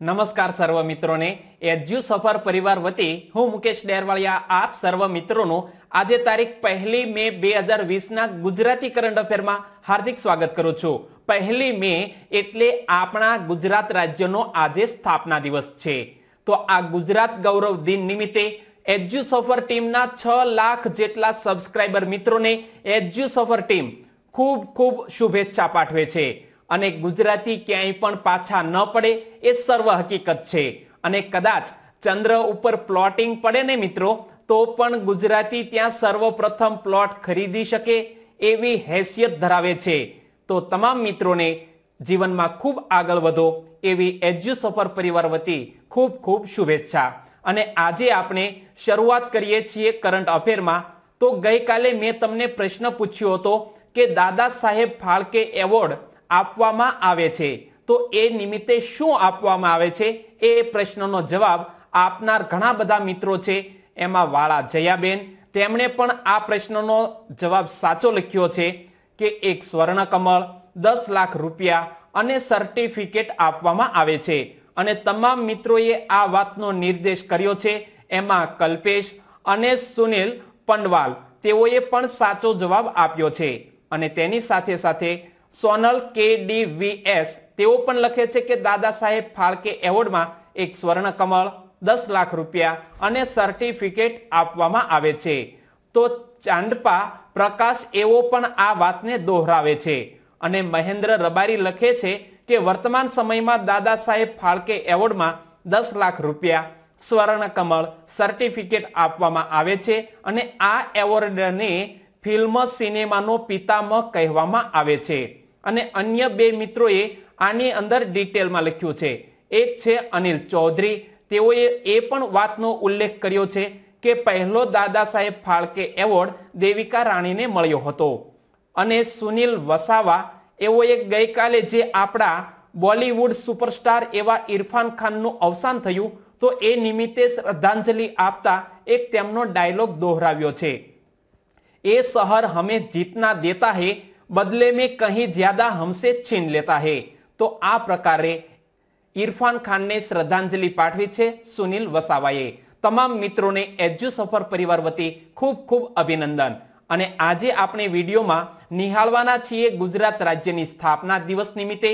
નમસ્કાર સર્વ મિત્રોને એજ્યુ સફર પરિવાર વતી હું મુકેશ ડેરવાળિયા આપ સર્વ મિત્રોનું આજે તારીખ પહેલી મે બે હજાર વીસના ગુજરાતી કરંટ અફેરમાં હાર્દિક સ્વાગત કરું છું પહેલી મે એટલે આપણા ગુજરાત રાજ્યનો આજે સ્થાપના દિવસ છે તો આ ગુજરાત ગૌરવ દિન નિમિત્તે એજ્યુ સફર ટીમના છ લાખ જેટલા સબસ્ક્રાઇબર મિત્રોને એજ્યુ સફર ટીમ ખૂબ ખૂબ શુભેચ્છા પાઠવે છે અને ગુજરાતી ક્યાંય પણ પાછા ન પડે એ સર્વ હકીકત છે અને કદાચ ચંદ્ર ઉપર પ્લોટિંગ પડે ને મિત્રો તો પણ ગુજરાતી ત્યાં સર્વપ્રથમ પ્લોટ ખરીદી શકે એવી હેસિયત ધરાવે છે તો તમામ મિત્રોને જીવનમાં ખૂબ આગળ વધો એવી એજ્યુ સફર પરિવાર વતી ખૂબ ખૂબ શુભેચ્છા અને આજે આપણે શરૂઆત કરીએ છીએ કરંટ અફેરમાં તો ગઈકાલે મેં તમને પ્રશ્ન પૂછ્યો હતો કે દાદા સાહેબ ફાળકે એવોર્ડ આપવામાં આવે છે તો એ નિમિત્તે શું આપવામાં આવે છે એ પ્રશ્નનો જવાબ આપનાર ઘણા બધા મિત્રો છે એમાં વાળા જયાબેન તેમણે પણ આ પ્રશ્નનો જવાબ સાચો લખ્યો છે કે એક સ્વર્ણ કમળ દસ લાખ રૂપિયા અને સર્ટિફિકેટ આપવામાં આવે છે અને તમામ મિત્રોએ આ વાતનો નિર્દેશ કર્યો છે એમાં કલ્પેશ અને સુનિલ પંડવાલ તેઓએ પણ સાચો જવાબ આપ્યો છે અને તેની સાથે સાથે સોનલ કે ડી વી એસ તેઓ પણ લખે છે કે દાદા સાહેબ ફાળકે એવોર્ડમાં એક સ્વર્ણ કમળ દસ લાખ રૂપિયા અને સર્ટિફિકેટ આપવામાં આવે છે તો ચાંદપા પ્રકાશ એવો પણ આ વાતને દોહરાવે છે અને મહેન્દ્ર રબારી લખે છે કે વર્તમાન સમયમાં દાદા સાહેબ ફાળકે એવોર્ડમાં દસ લાખ રૂપિયા સ્વર્ણ કમળ સર્ટિફિકેટ આપવામાં આવે છે અને આ એવોર્ડને ફિલ્મ સિનેમાનો પિતામહ કહેવામાં આવે છે અને અન્ય બે મિત્રોએ આની અંદર ડિટેલમાં લખ્યું છે એક છે અનિલ ચૌધરી તેઓએ એ પણ વાતનો ઉલ્લેખ કર્યો છે કે પહેલો દાદા સાહેબ ફાળકે એવોર્ડ દેવિકા રાણીને મળ્યો હતો અને સુનિલ વસાવા એઓએ ગઈકાલે જે આપણા બોલીવુડ સુપરસ્ટાર એવા ઇરફાન ખાનનું અવસાન થયું તો એ નિમિત્તે શ્રદ્ધાંજલિ આપતા એક તેમનો ડાયલોગ દોહરાવ્યો છે એ શહેર હમે જીતના દેતા હે બદલે મેં कहीं જ્યાદા हमसे છીન લેતા હે તો આ પ્રકારે ઇરફાન ખાનને શ્રદ્ધાંજલિ પાઠવી છે સુનિલ વસાવાએ તમામ મિત્રોને એજ્યુ સફર પરિવાર વતી ખૂબ ખૂબ અભિનંદન અને આજે આપણે વિડીયોમાં નિહાળવાના છીએ ગુજરાત રાજ્યની સ્થાપના દિવસ નિમિત્તે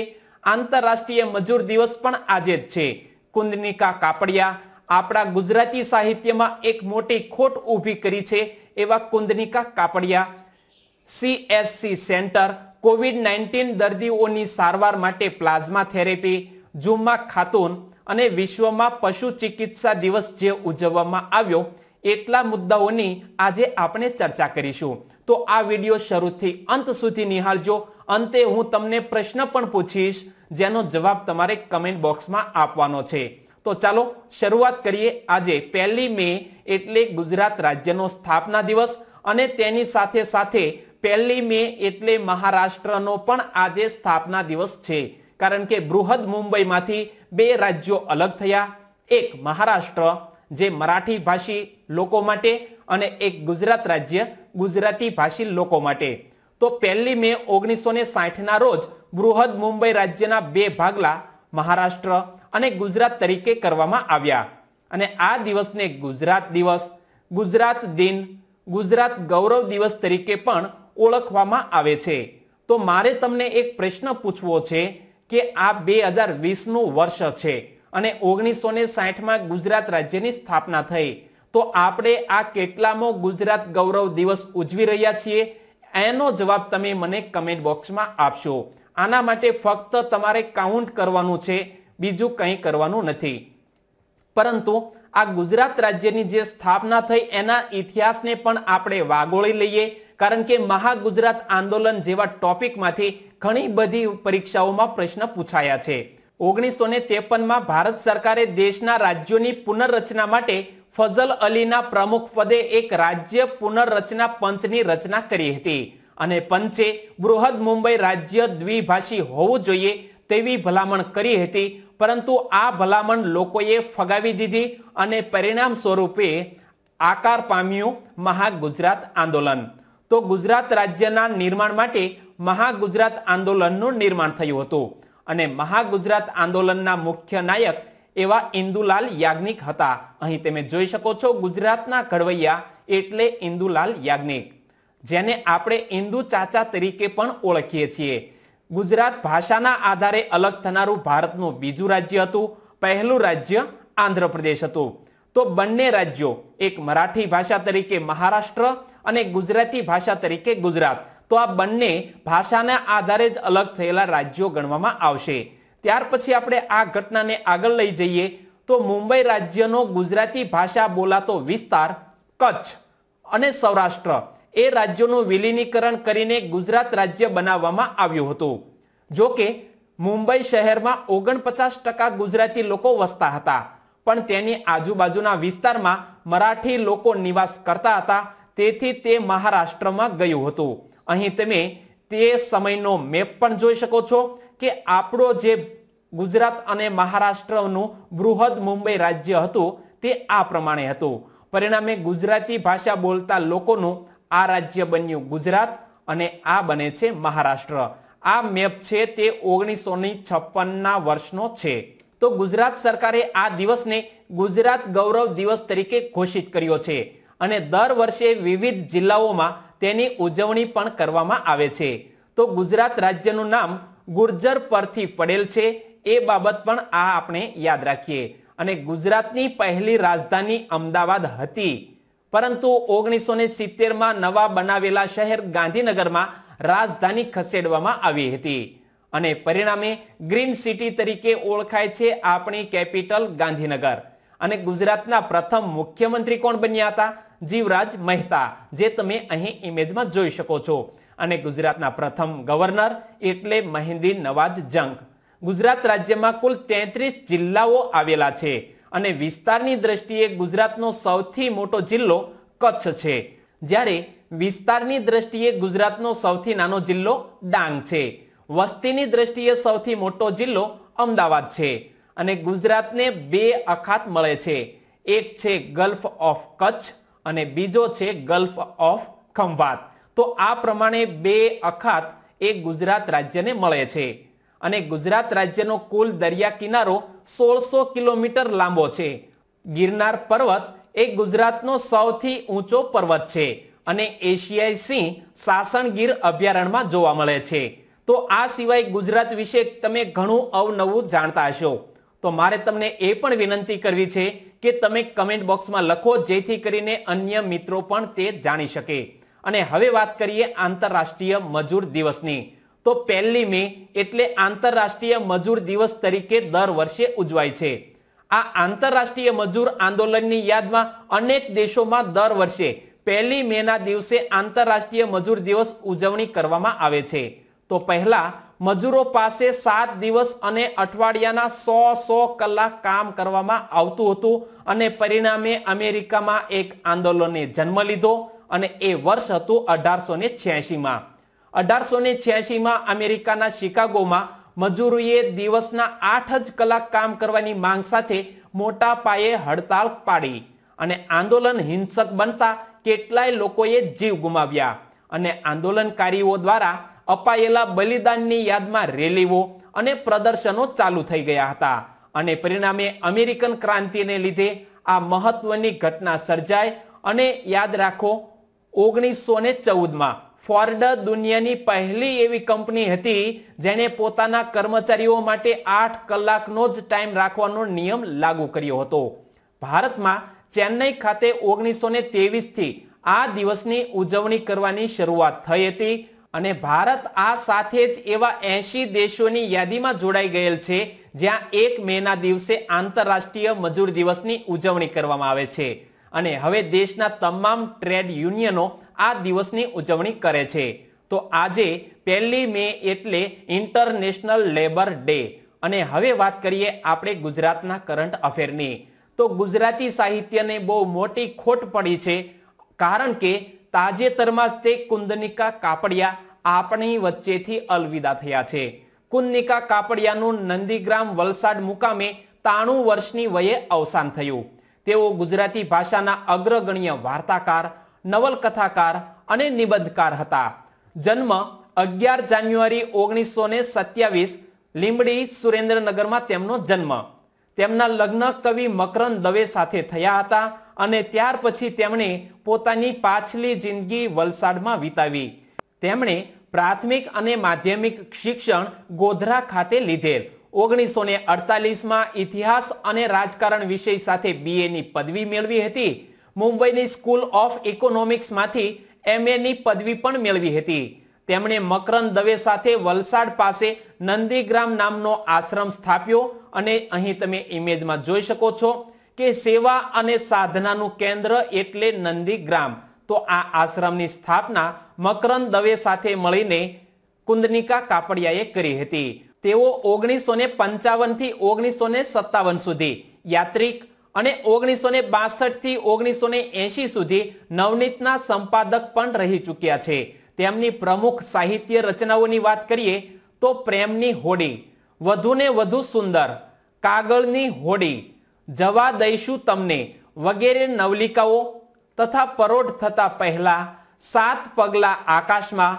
આંતરરાષ્ટ્રીય મજૂર દિવસ પણ આજે જ છે કુંદનિકા કાપડિયા આપણા ગુજરાતી સાહિત્યમાં એક મોટી ખોટ ઊભી કરી છે એવા Kundanika Kapadia CSC centre COVID nineteen દર્દીઓની સારવાર માટે પ્લાઝમા થેરેપી જુમ્મા ખાતુન અને વિશ્વમાં પશુ ચિકિત્સા દિવસ જે ઉજવવામાં આવ્યો એટલા મુદ્દાઓની આજે આપણે ચર્ચા કરીશું તો આ વિડીયો શરૂથી અંત સુધી નિહાળજો અંતે હું તમને પ્રશ્ન પણ પૂછીશ જેનો જવાબ તમારે કમેન્ટ બોક્સમાં આપવાનો છે તો ચાલો શરૂઆત કરીએ આજે પહેલી મે એટલે ગુજરાત રાજ્યનો સ્થાપના દિવસ અને તેની સાથે સાથે પહેલી મે એટલે મહારાષ્ટ્રનો પણ આજે સ્થાપના દિવસ છે કારણ કે બૃહદ મુંબઈમાંથી બે રાજ્યો અલગ થયા એક મહારાષ્ટ્ર જે મરાઠી ભાષી લોકો માટે અને એક ગુજરાત રાજ્ય ગુજરાતી ભાષી લોકો માટે તો પહેલી મે ઓગણીસો ને સાઠના રોજ બૃહદ મુંબઈ રાજ્યના બે ભાગલા મહારાષ્ટ્ર અને ગુજરાત તરીકે કરવામાં આવ્યા અને આ દિવસને ગુજરાત દિવસ ગુજરાત દિન ગુજરાત ગૌરવ દિવસ તરીકે પણ ઓળખવામાં આવે છે તો મારે તમને એક પ્રશ્ન પૂછવો છે કે આ બે હજાર વીસનું વર્ષ છે અને ઓગણીસો ને સાહીઠમાં ગુજરાત રાજ્યની સ્થાપના થઈ તો આપણે આ કેટલામો ગુજરાત ગૌરવ દિવસ ઉજવી રહ્યા છીએ એનો જવાબ તમે મને કમેન્ટ બોક્સમાં આપશો આના માટે ફક્ત તમારે કાઉન્ટ કરવાનું છે બીજું કંઈ કરવાનું નથી પરંતુ આ ગુજરાત રાજ્યની જે સ્થાપના થઈ એના ઇતિહાસને પણ આપણે વાગોળી લઈએ કારણ કે મહાગુજરાત આંદોલન જેવા ટોપિકમાંથી ઘણી બધી પરીક્ષાઓમાં પ્રશ્ન પૂછાયા છે ઓગણીસો ને ત્રેપનમાં ભારત સરકારે દેશના રાજ્યોની પુનર્રચના માટે ફઝલ અલીના પ્રમુખ પદે એક રાજ્ય પુનર્રચના પંચની રચના કરી હતી અને પંચે બૃહદ મુંબઈ રાજ્ય દ્વિભાષી હોવું જોઈએ તેવી ભલામણ કરી હતી પરંતુ આ ભલામણ લોકોએ ફગાવી દીધી અને પરિણામ સ્વરૂપે આકાર પામ્યું મહાગુજરાત આંદોલન તો ગુજરાત રાજ્યના નિર્માણ માટે મહાગુજરાત આંદોલનનું નિર્માણ થયું હતું અને મહાગુજરાત આંદોલનના મુખ્ય નાયક એવા ઇન્દુલાલ યાજ્ઞિક હતા અહીં તમે જોઈ શકો છો ગુજરાતના ઘડવૈયા એટલે ઇન્દુલાલ યાજ્ઞિક જેને આપણે ઇન્દુ ચાચા તરીકે પણ ઓળખીએ છીએ ગુજરાત ભાષાના આધારે અલગ થનારું ભારતનું બીજું રાજ્ય હતું પહેલું રાજ્ય આંધ્રપ્રદેશ હતું તો બંને રાજ્યો એક મરાઠી ભાષા તરીકે મહારાષ્ટ્ર અને ગુજરાતી ભાષા તરીકે ગુજરાત તો આ બંને ભાષાના આધારે જ અલગ થયેલા રાજ્યો ગણવામાં આવશે ત્યાર પછી આપણે આ ઘટનાને આગળ લઈ જઈએ તો મુંબઈ રાજ્યનો ગુજરાતી ભાષા બોલાતો વિસ્તાર કચ્છ અને સૌરાષ્ટ્ર એ રાજ્યોનું વિલીનીકરણ કરીને ગુજરાત રાજ્ય બનાવવામાં આવ્યું હતું જોકે મુંબઈ શહેરમાં ઓગણપચાસ ટકા ગુજરાતી લોકો વસતા હતા પણ તેની આજુબાજુના વિસ્તારમાં મરાઠી લોકો નિવાસ કરતા હતા તેથી તે મહારાષ્ટ્રમાં ગયું હતું અહીં તમે તે સમયનો મેપ પણ જોઈ શકો છો કે આપણો જે ગુજરાત અને મહારાષ્ટ્રનું બૃહદ મુંબઈ રાજ્ય હતું તે આ પ્રમાણે હતું પરિણામે ગુજરાતી ભાષા બોલતા લોકોનું આ રાજ્ય બન્યું ગુજરાત અને આ બને છે મહારાષ્ટ્ર આ મેપ છે તે ઓગણીસો છપ્પનના વર્ષનો છે તો ગુજરાત સરકારે આ દિવસને ગુજરાત ગૌરવ દિવસ તરીકે ઘોષિત કર્યો છે અને દર વર્ષે વિવિધ જિલ્લાઓમાં તેની ઉજવણી પણ કરવામાં આવે છે તો ગુજરાત રાજ્યનું નામ ગુર્જર પરથી પડેલ છે એ બાબત પણ આ આપણે યાદ રાખીએ અને ગુજરાતની પહેલી રાજધાની અમદાવાદ હતી પરંતુ ઓગણીસો ને સિત્તેરમાં નવા બનાવેલા શહેર ગાંધીનગરમાં રાજધાની ખસેડવામાં આવી હતી અને પરિણામે ગ્રીન સિટી તરીકે ઓળખાય છે આપણી કેપિટલ ગાંધીનગર અને ગુજરાતના પ્રથમ મુખ્યમંત્રી કોણ બન્યા હતા જીવરાજ મહેતા જે તમે અહીં ઇમેજમાં જોઈ શકો છો અને ગુજરાતના પ્રથમ ગવર્નર એટલે મહેંદી નવાજ જંગ ગુજરાત રાજ્યમાં કુલ તેત્રીસ જિલ્લાઓ આવેલા છે અને વિસ્તારની દ્રષ્ટિએ ગુજરાતનો સૌથી મોટો જિલ્લો કચ્છ છે જ્યારે વિસ્તારની દ્રષ્ટિએ ગુજરાતનો સૌથી નાનો જિલ્લો ડાંગ છે વસ્તીની દ્રષ્ટિએ સૌથી મોટો જિલ્લો અમદાવાદ છે અને ગુજરાતને બે અખાત મળે છે એક છે ગલ્ફ ઓફ કચ્છ અને બીજો છે ગલ્ફ ઓફ ખંભાત તો આ પ્રમાણે બે અખાત એ ગુજરાત રાજ્યને મળે છે અને ગુજરાત રાજ્યનો કુલ દરિયા કિનારો સોળસો કિલોમીટર લાંબો છે ગિરનાર પર્વત એ ગુજરાતનો સૌથી ઊંચો પર્વત છે અને એશિયાઈ સિંહ સાસણગીર અભયારણ્યમાં જોવા મળે છે તો આ સિવાય ગુજરાત વિશે તમે ઘણું અવનવું જાણતા હશો તો મારે તમને એ પણ વિનંતી કરવી છે કે તમે કમેન્ટ બોક્સમાં લખો જેથી કરીને અન્ય મિત્રો પણ તે જાણી શકે અને હવે વાત કરીએ આંતરરાષ્ટ્રીય મજૂર દિવસની તો પહેલી મે એટલે આંતરરાષ્ટ્રીય મજૂર દિવસ તરીકે દર વર્ષે ઉજવાય છે આ આંતરરાષ્ટ્રીય મજૂર આંદોલનની યાદમાં અનેક દેશોમાં દર વર્ષે પહેલી મેના દિવસે આંતરરાષ્ટ્રીય મજૂર દિવસ ઉજવણી કરવામાં આવે છે તો પહેલા મજૂરો પાસે સાત દિવસ અને અઠવાડિયાના સો સો કલાક કામ કરવામાં આવતું હતું અને પરિણામે અમેરિકામાં એક આંદોલને જન્મ લીધો અને એ વર્ષ હતું અઢારસો ને છ્યાસીમાં અઢારસો ને છ્યાસીમાં અમેરિકાના શિકાગોમાં મજૂરોએ દિવસના આઠ જ કલાક કામ કરવાની માંગ સાથે મોટા પાયે હડતાલ પાડી અને આંદોલન હિંસક બનતા કેટલાય લોકોએ જીવ ગુમાવ્યા અને આંદોલનકારીઓ દ્વારા અપાયેલા બલિદાનની યાદમાં રેલીઓ અને પ્રદર્શનો ચાલુ થઈ ગયા હતા અને પરિણામે અમેરિકન ક્રાંતિને લીધે આ મહત્વની ઘટના સર્જાય અને યાદ રાખો ઓગણીસો ને ચૌદમાં ફોર્ડ દુનિયાની પહેલી એવી કંપની હતી જેણે પોતાના કર્મચારીઓ માટે આઠ કલાકનો જ ટાઈમ રાખવાનો નિયમ લાગુ કર્યો હતો ભારતમાં ચેન્નઈ ખાતે ઓગણીસો ને તેવીસથી આ દિવસની ઉજવણી કરવાની શરૂઆત થઈ હતી અને ભારત આ સાથે જ એવા એસી દેશોની યાદીમાં જોડાઈ ગયેલ છે જ્યાં એક મે ના દિવસે આંતરરાષ્ટ્રીય મજૂર દિવસની ઉજવણી કરવામાં આવે છે અને હવે દેશના તમામ ટ્રેડ યુનિયનો આ દિવસની ઉજવણી કરે છે તો આજે પહેલી મે એટલે ઇન્ટરનેશનલ લેબર ડે અને હવે વાત કરીએ આપણે ગુજરાતના કરંટ અફેરની તો ગુજરાતી સાહિત્યને બહુ મોટી ખોટ પડી છે કારણ કે તાજેતરમાં જ તે કુંદનિકા કાપડિયા આપણી વચ્ચેથી અલવિદા થયા છે કુંદનિકા કાપડિયાનું નંદીગ્રામ વલસાડ મુકામે તાણું વર્ષની વયે અવસાન થયું તેઓ ગુજરાતી ભાષાના અગ્રગણ્ય વાર્તાકાર નવલકથાકાર અને નિબંધકાર હતા જન્મ અગિયાર જાન્યુઆરી ઓગણીસો સત્યાવીસ લીંબડી સુરેન્દ્રનગરમાં તેમનો જન્મ તેમના લગ્ન કવિ મકરન દવે સાથે થયા હતા અને ત્યાર પછી તેમણે પોતાની પાછલી જિંદગી વલસાડમાં વિતાવી તેમણે પ્રાથમિક અને માધ્યમિક શિક્ષણ ગોધરા ખાતે લીધેલ ઓગણીસો ને અડતાલીસમાં ઇતિહાસ અને રાજકારણ વિષય સાથે બીએની પદવી મેળવી હતી મુંબઈની સ્કૂલ ઓફ ઇકોનોમિક્સમાંથી એમએની પદવી પણ મેળવી હતી તેમણે મકરંદ દવે સાથે વલસાડ પાસે નંદીગ્રામ નામનો આશ્રમ સ્થાપ્યો અને અહીં તમે ઇમેજમાં જોઈ શકો છો કે સેવા અને સાધનાનું કેન્દ્ર એટલે નંદીગ્રામ તો આ આશ્રમની સ્થાપના મકરંદ દવે સાથે મળીને કુંદનિકા કાપડિયાએ કરી હતી તેઓ ઓગણીસો ને પંચાવનથી ઓગણીસો ને સત્તાવન સુધી યાત્રિક અને ઓગણીસો ને બાસઠથી ઓગણીસો ને એંશી સુધી નવનીતના સંપાદક પણ રહી ચૂક્યા છે તેમની પ્રમુખ સાહિત્ય રચનાઓની વાત કરીએ તો પ્રેમની હોડી વધુને વધુ સુંદર કાગળની હોડી જવા દઈશું તમને વગેરે નવલિકાઓ તથા પરોઢ થતા પહેલા સાત પગલા આકાશમાં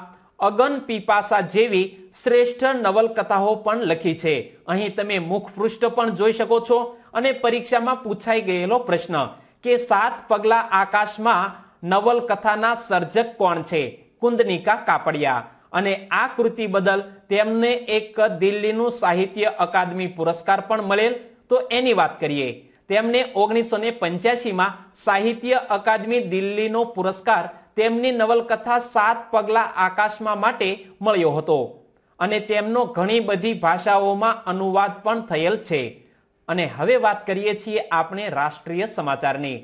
અગન પીપાસા જેવી શ્રેષ્ઠ નવલકથાઓ પણ લખી છે અહીં તમે મુખપૃષ્ઠ પણ જોઈ શકો છો અને પરીક્ષામાં પૂછાઈ ગયેલો પ્રશ્ન કે સાત પગલા આકાશમાં નવલકથાના સર્જક કોણ છે કુંદનિકા કાપડિયા અને આ કૃતિ બદલ તેમને એક દિલ્હીનું સાહિત્ય અકાદમી પુરસ્કાર પણ મળેલ તો એની વાત કરીએ તેમને ઓગણીસો ને પંચ્યાસીમાં સાહિત્ય અકાદમી દિલ્હીનો પુરસ્કાર તેમની નવલકથા સાત પગલા આકાશમાં માટે મળ્યો હતો અને તેમનો ઘણી બધી ભાષાઓમાં અનુવાદ પણ થયેલ છે અને હવે વાત કરીએ છીએ આપણે રાષ્ટ્રીય સમાચારની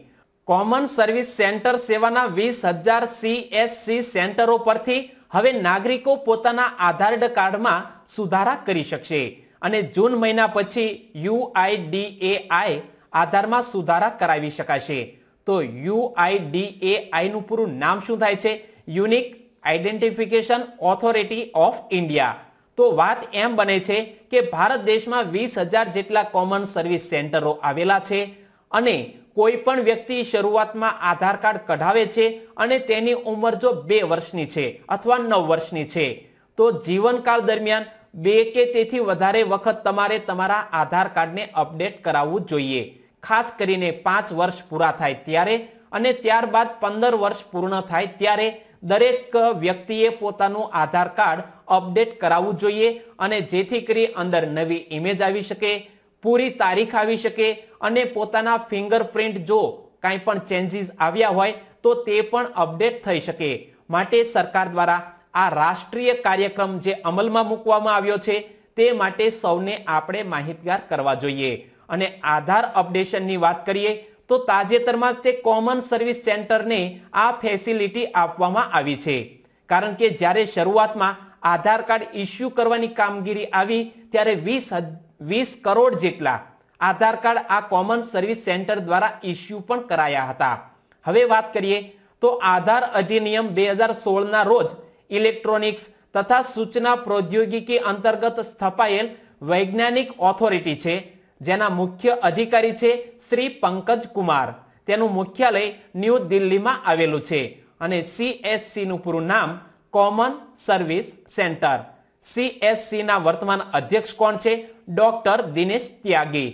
કોમન સર્વિસ સેન્ટર સેવાના વીસ હજાર સીએસસી સેન્ટરો પરથી હવે નાગરિકો પોતાના આધાર કાર્ડમાં સુધારા કરી શકશે અને જૂન મહિના પછી યુઆઈડીએઆઈ આધારમાં સુધારા કરાવી શકાશે તો યુઆઈડીએઆઈ નું પૂરું નામ શું થાય છે unique identification authority of India તો વાત એમ બને છે કે ભારત દેશમાં વીસ હજાર જેટલા કોમન સર્વિસ સેન્ટરો આવેલા છે અને કોઈ પણ વ્યક્તિ શરૂઆતમાં આધાર કાર્ડ કઢાવે છે અને તેની ઉંમર જો બે વર્ષની છે અથવા નવ વર્ષની છે તો જીવનકાળ દરમિયાન બે કે તેથી વધારે વખત તમારે તમારા આધાર કાર્ડને અપડેટ કરાવવું જોઈએ ખાસ કરીને પાંચ વર્ષ પૂરા થાય ત્યારે અને ત્યારબાદ પંદર વર્ષ પૂર્ણ થાય ત્યારે દરેક વ્યક્તિએ પોતાનું આધાર કાર્ડ અપડેટ કરાવવું જોઈએ અને જેથી કરી અંદર નવી ઇમેજ આવી શકે પૂરી તારીખ આવી શકે અને પોતાના ફિંગરપ્રિન્ટ જો કાંઈ પણ ચેન્જીસ આવ્યા હોય તો તે પણ અપડેટ થઈ શકે માટે સરકાર દ્વારા આ રાષ્ટ્રીય કાર્યક્રમ જે અમલમાં મૂકવામાં આવ્યો છે તે માટે સૌને આપણે માહિતગાર કરવા જોઈએ અને આધાર અપડેશનની વાત કરીએ તો તાજેતરમાં જ તે કોમન સર્વિસ સેન્ટરને આ ફેસિલિટી આપવામાં આવી છે કારણ કે જ્યારે શરૂઆતમાં આધાર કાર્ડ ઇસ્યુ કરવાની કામગીરી આવી ત્યારે વીસ વીસ કરોડ જેટલા આધાર કાર્ડ આ કોમન સર્વિસ સેન્ટર દ્વારા ઇસ્યુ પણ કરાયા હતા હવે વાત કરીએ તો આધાર અધિનિયમ બે હજાર સોળના રોજ ઇલેક્ટ્રોનિક્સ તથા સૂચના પ્રૌદ્યોગિકી અંતર્ગત સ્થપાયેલ વૈજ્ઞાનિક ઓથોરિટી છે જેના મુખ્ય અધિકારી છે શ્રી પંકજ કુમાર તેનું મુખ્યાલય ન્યૂ દિલ્હીમાં આવેલું છે અને સીએસસીનું પૂરું નામ કોમન સર્વિસ સેન્ટર સીએસસીના વર્તમાન અધ્યક્ષ કોણ છે ડોક્ટર દિનેશ ત્યાગી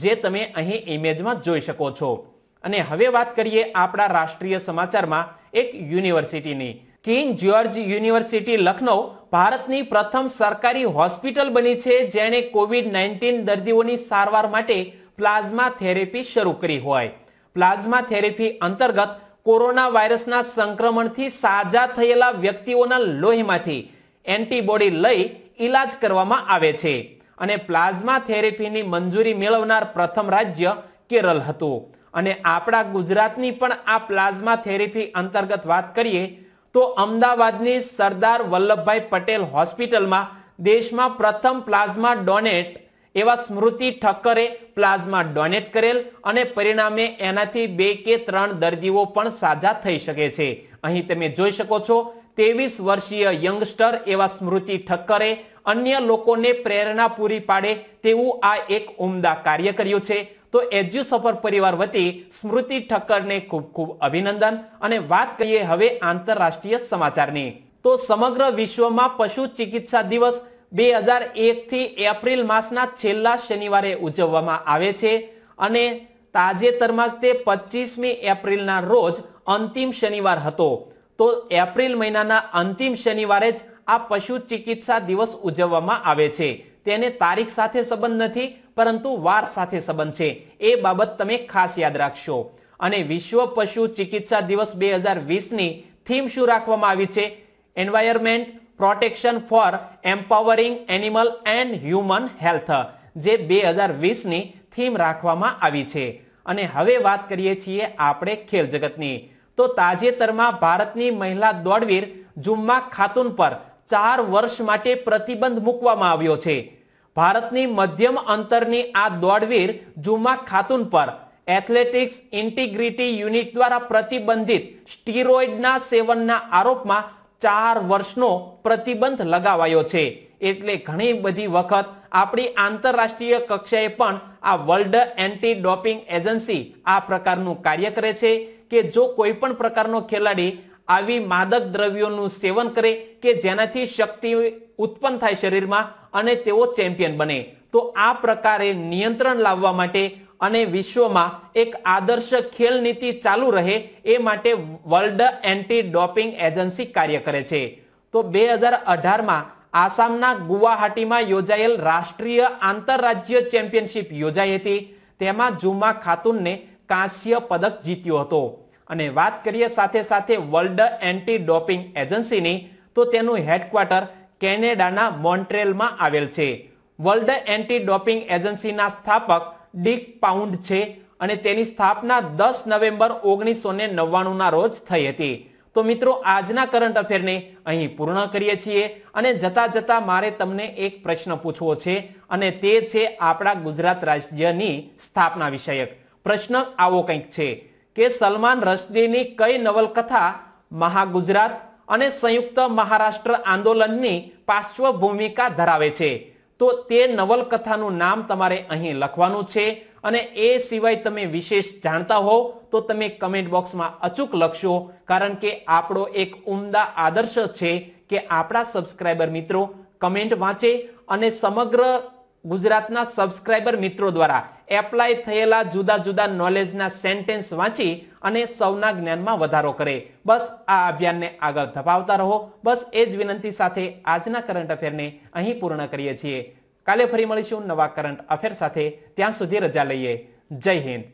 જે તમે અહીં ઇમેજમાં જોઈ શકો છો અને હવે વાત કરીએ આપણા રાષ્ટ્રીય સમાચારમાં એક યુનિવર્સિટીની કિંગ જ્યોર્જ યુનિવર્સિટી લખનૌ ભારતની પ્રથમ સરકારી હોસ્પિટલ બની છે જેણે કોવિડ નાઇન્ટીન દર્દીઓની સારવાર માટે પ્લાઝમા થેરેપી શરૂ કરી હોય પ્લાઝમા થેરેપી અંતર્ગત કોરોના વાયરસના સંક્રમણથી સાજા થયેલા વ્યક્તિઓના લોહીમાંથી એન્ટીબોડી લઈ ઈલાજ કરવામાં આવે છે અને પ્લાઝમા થેરેપીની મંજૂરી મેળવનાર પ્રથમ રાજ્ય કેરળ હતું અને આપણા ગુજરાતની પણ આ પ્લાઝમા થેરેપી અંતર્ગત વાત કરીએ તો અમદાવાદની સરદાર વલ્લભભાઈ પટેલ હોસ્પિટલમાં દેશમાં પ્રથમ પ્લાઝમા ડોનેટ એવા સ્મૃતિ ઠક્કરે પ્લાઝમા ડોનેટ કરેલ અને પરિણામે એનાથી બે કે ત્રણ દર્દીઓ પણ સાજા થઈ શકે છે અહીં તમે જોઈ શકો છો ત્રેવીસ વર્ષીય યંગસ્ટર એવા સ્મૃતિ ઠક્કરે અન્ય લોકોને પ્રેરણા પૂરી પાડે તેવું આ એક ઉમદા કાર્ય કર્યું છે તો એજ્યુ સફર પરિવાર વતી સ્મૃતિ ઠક્કરને ખૂબ ખૂબ અભિનંદન અને વાત કરીએ હવે આંતરરાષ્ટ્રીય સમાચારની તો સમગ્ર વિશ્વમાં પશુ ચિકિત્સા દિવસ બે હજાર એકથી એપ્રિલ માસના છેલ્લા શનિવારે ઉજવવામાં આવે છે અને તાજેતરમાં જ તે પચીસમી એપ્રિલના રોજ અંતિમ શનિવાર હતો તો એપ્રિલ મહિનાના અંતિમ શનિવારે જ આ પશુ ચિકિત્સા દિવસ ઉજવવામાં આવે છે તેને તારીખ સાથે સંબંધ નથી પરંતુ વાર સાથે સંબંધ છે એ બાબત તમે ખાસ યાદ રાખશો અને વિશ્વ પશુ ચિકિત્સા દિવસ બે હજાર વીસની થીમ શું રાખવામાં આવી છે environment protection for empowering animal and human health જે બે હજાર વીસની થીમ રાખવામાં આવી છે અને હવે વાત કરીએ છીએ આપણે ખેલ જગતની તો તાજેતરમાં ભારતની મહિલા દોડવીર જુમ્મા ખાતુન પર ચાર વર્ષ માટે પ્રતિબંધ મૂકવામાં આવ્યો છે ભારતની મધ્યમ અંતરની આ દોડવીર જુમા ખાતુન પર એથ્લેટિક્સ ઇન્ટિગ્રિટી યુનિટ દ્વારા પ્રતિબંધિત સ્ટીરોઇડના સેવનના આરોપમાં ચાર વર્ષનો પ્રતિબંધ લગાવાયો છે એટલે ઘણી બધી વખત આપણી આંતરરાષ્ટ્રીય કક્ષાએ પણ આ વર્લ્ડ એન્ટી ડોપિંગ એજન્સી આ પ્રકારનું કાર્ય કરે છે કે જો કોઈ પણ પ્રકારનો ખેલાડી આવી માદક દ્રવ્યોનું સેવન કરે કે જેનાથી શક્તિ ઉત્પન્ન થાય શરીરમાં અને તેઓ ચેમ્પિયન બને તો આ પ્રકારે નિયંત્રણ લાવવા માટે અને વિશ્વમાં એક આદર્શ ખેલ નીતિ ચાલુ રહે એ માટે વર્લ્ડ એન્ટી ડોપિંગ એજન્સી કાર્ય કરે છે તો બે હજાર અઢારમાં આસામના ગુવાહાટીમાં યોજાયેલ રાષ્ટ્રીય આંતરરાજ્ય ચેમ્પિયનશિપ યોજાઈ હતી તેમાં જુમા ખાતુનને કાંસ્ય પદક જીત્યો હતો અને વાત કરીએ સાથે સાથે વર્લ્ડ એન્ટી ડોપિંગ એજન્સીની તો તેનું હેડક્વાર્ટર કેનેડાના મોન્ટ્રેલમાં આવેલ છે વર્લ્ડ એન્ટી ડોપિંગ એજન્સીના સ્થાપક ડીક પાઉન્ડ છે અને તેની સ્થાપના દસ નવેમ્બર ઓગણીસો ને નવ્વાણુંના રોજ થઈ હતી તો મિત્રો આજના કરંટ અફેરને અહીં પૂર્ણ કરીએ છીએ અને જતા જતા મારે તમને એક પ્રશ્ન પૂછવો છે અને તે છે આપણા ગુજરાત રાજ્યની સ્થાપના વિષયક પ્રશ્ન આવો કંઈક છે કે સલમાન રશ્દીની કઈ નવલકથા મહાગુજરાત અને સંયુક્ત મહારાષ્ટ્ર આંદોલનની પાર્શ્વ ભૂમિકા ધરાવે છે તો તે નવલકથાનું નામ તમારે અહીં લખવાનું છે અને એ સિવાય તમે વિશેષ જાણતા હો તો તમે કમેન્ટ બોક્સમાં અચૂક લખશો કારણ કે આપણો એક ઉમદા આદર્શ છે કે આપણા સબસ્ક્રાઈબર મિત્રો કમેન્ટ વાંચે અને સમગ્ર ગુજરાતના સબસ્ક્રાઈબર મિત્રો દ્વારા એપ્લાય થયેલા જુદા જુદા નોલેજના સેન્ટેન્સ વાંચી અને સૌના જ્ઞાનમાં વધારો કરે બસ આ અભિયાનને આગળ ધપાવતા રહો બસ એ જ વિનંતી સાથે આજના કરંટ અફેરને અહીં પૂર્ણ કરીએ છીએ કાલે ફરી મળીશું નવા કરંટ અફેર સાથે ત્યાં સુધી રજા લઈએ જય હિન્દ